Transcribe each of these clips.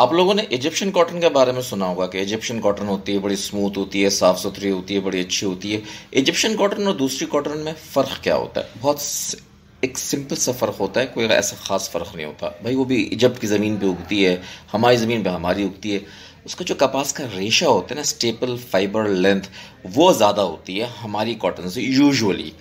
आप लोगों ने इजिप्शियन कॉटन के बारे में सुना होगा कि इजिप्शियन कॉटन होती है बड़ी स्मूथ होती है साफ़ सुथरी होती है बड़ी अच्छी होती है इजिप्शियन कॉटन और दूसरी कॉटन में फ़र्क क्या होता है बहुत एक सिंपल सा फ़र्क होता है कोई ऐसा ख़ास फ़र्क नहीं होता भाई वो भी इजप्ट की ज़मीन पे उगती है हमारी ज़मीन पे हमारी उगती है उसका जो कपास का रेशा होता है ना स्टेपल फाइबर लेंथ वो ज़्यादा होती है हमारी कॉटन से यूजुअली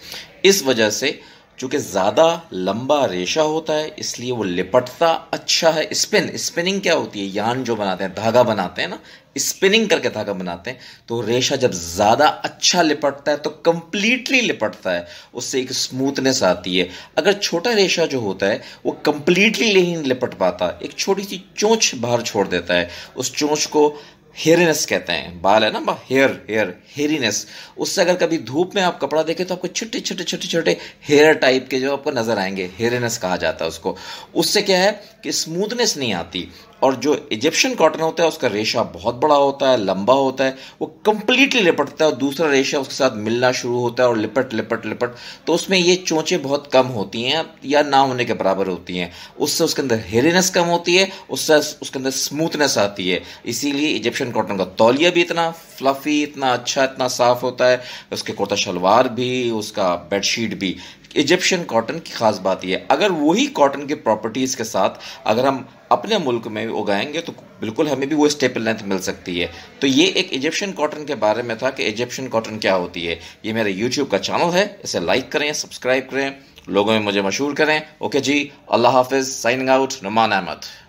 इस वजह से चूंकि ज़्यादा लंबा रेशा होता है इसलिए वो लिपटता अच्छा है स्पिन स्पिनिंग क्या होती है यान जो बनाते हैं धागा बनाते हैं ना स्पिनिंग करके धागा बनाते हैं तो रेशा जब ज़्यादा अच्छा लिपटता है तो कंप्लीटली लिपटता है उससे एक स्मूथनेस आती है अगर छोटा रेशा जो होता है वो कंप्लीटली नहीं लिपट पाता एक छोटी सी चोंच बाहर छोड़ देता है उस चोंच को हेयरनेस कहते हैं बाल है ना हेयर हेयर हेयरीनेस उससे अगर कभी धूप में आप कपड़ा देखें तो आपको छोटे छोटे छोटे छोटे हेयर टाइप के जो आपको नज़र आएंगे हेयरनेस कहा जाता है उसको उससे क्या है कि स्मूथनेस नहीं आती और जो इजिप्शियन कॉटन होता है उसका रेशा बहुत बड़ा होता है लंबा होता है वो कंप्लीटली लिपटता है और दूसरा रेशा उसके साथ मिलना शुरू होता है और लिपट लिपट लिपट तो उसमें ये चोंचे बहुत कम होती हैं या ना होने के बराबर होती हैं उससे उसके अंदर हेरीनेस कम होती है उससे उसके अंदर स्मूथनेस आती है इसीलिए इजिप्शियन वेस्टर्न कॉटन का तौलिया भी इतना फ्लफी इतना अच्छा इतना साफ होता है उसके कुर्ता शलवार भी उसका बेडशीट भी इजिप्शियन कॉटन की खास बात यह है अगर वही कॉटन के प्रॉपर्टीज़ के साथ अगर हम अपने मुल्क में उगाएंगे तो बिल्कुल हमें भी वो स्टेपल लेंथ मिल सकती है तो ये एक इजिप्शियन कॉटन के बारे में था कि इजिप्शियन कॉटन क्या होती है ये मेरे यूट्यूब का चैनल है इसे लाइक करें सब्सक्राइब करें लोगों में मुझे मशहूर करें ओके जी अल्लाह हाफिज़ साइनिंग आउट नुमान अहमद